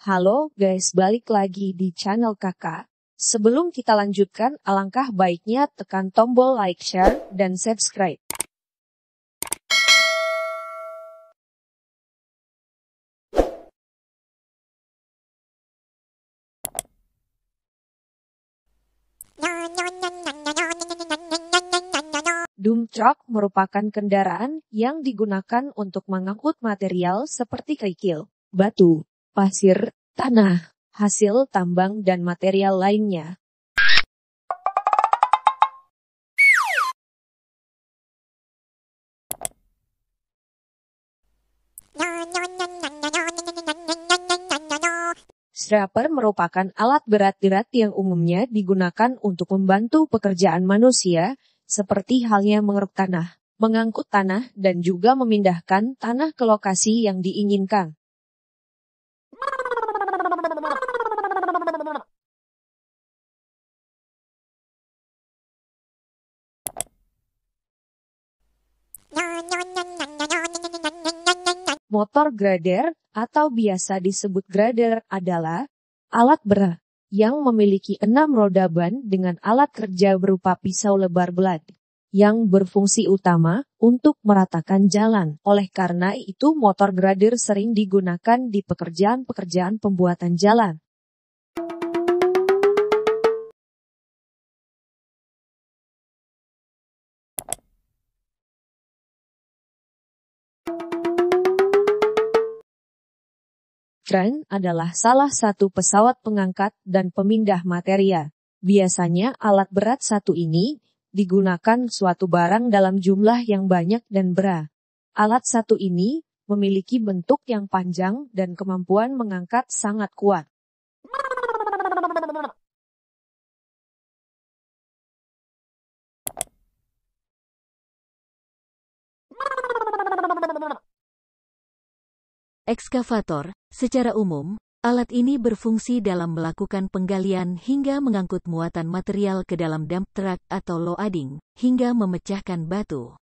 Halo guys, balik lagi di channel kakak. Sebelum kita lanjutkan, alangkah baiknya tekan tombol like, share, dan subscribe. Doom truck merupakan kendaraan yang digunakan untuk mengangkut material seperti kerikil, batu, pasir, tanah, hasil tambang dan material lainnya. Strapper merupakan alat berat berat yang umumnya digunakan untuk membantu pekerjaan manusia, seperti halnya mengeruk tanah, mengangkut tanah, dan juga memindahkan tanah ke lokasi yang diinginkan. Motor grader, atau biasa disebut grader, adalah alat berat yang memiliki enam roda ban dengan alat kerja berupa pisau lebar belat yang berfungsi utama untuk meratakan jalan. Oleh karena itu, motor grader sering digunakan di pekerjaan-pekerjaan pembuatan jalan Trent adalah salah satu pesawat pengangkat dan pemindah materia. Biasanya alat berat satu ini digunakan suatu barang dalam jumlah yang banyak dan berat. Alat satu ini memiliki bentuk yang panjang dan kemampuan mengangkat sangat kuat. Ekskavator, secara umum, alat ini berfungsi dalam melakukan penggalian hingga mengangkut muatan material ke dalam dump truck atau loading, hingga memecahkan batu.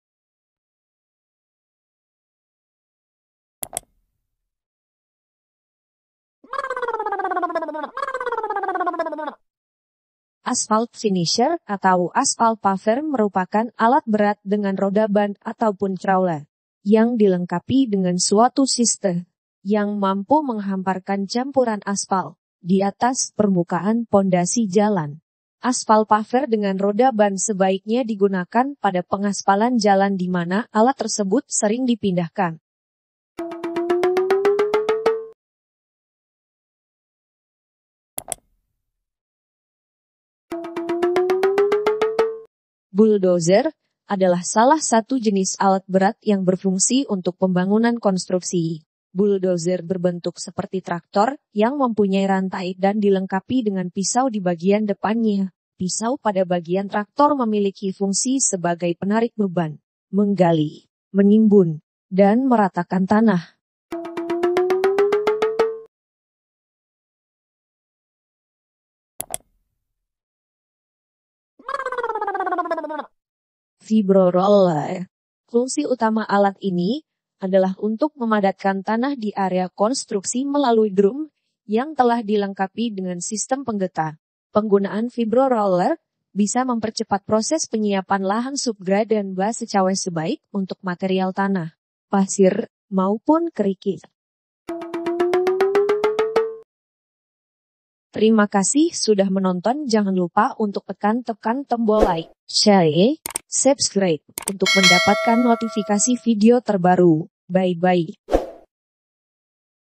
Asphalt finisher atau asphalt paver merupakan alat berat dengan roda ban ataupun crawler yang dilengkapi dengan suatu sistem yang mampu menghamparkan campuran aspal di atas permukaan pondasi jalan. Aspal paver dengan roda ban sebaiknya digunakan pada pengaspalan jalan di mana alat tersebut sering dipindahkan. Bulldozer adalah salah satu jenis alat berat yang berfungsi untuk pembangunan konstruksi bulldozer berbentuk seperti traktor yang mempunyai rantai dan dilengkapi dengan pisau di bagian depannya. Pisau pada bagian traktor memiliki fungsi sebagai penarik beban, menggali, menimbun, dan meratakan tanah. Fibro Roller. Fungsi utama alat ini adalah untuk memadatkan tanah di area konstruksi melalui drum yang telah dilengkapi dengan sistem penggetar. Penggunaan fibro roller bisa mempercepat proses penyiapan lahan subgrade dan bas secara sebaik untuk material tanah, pasir, maupun kerikil. Terima kasih sudah menonton. Jangan lupa untuk tekan-tekan tombol like, share, subscribe untuk mendapatkan notifikasi video terbaru. Bye-bye.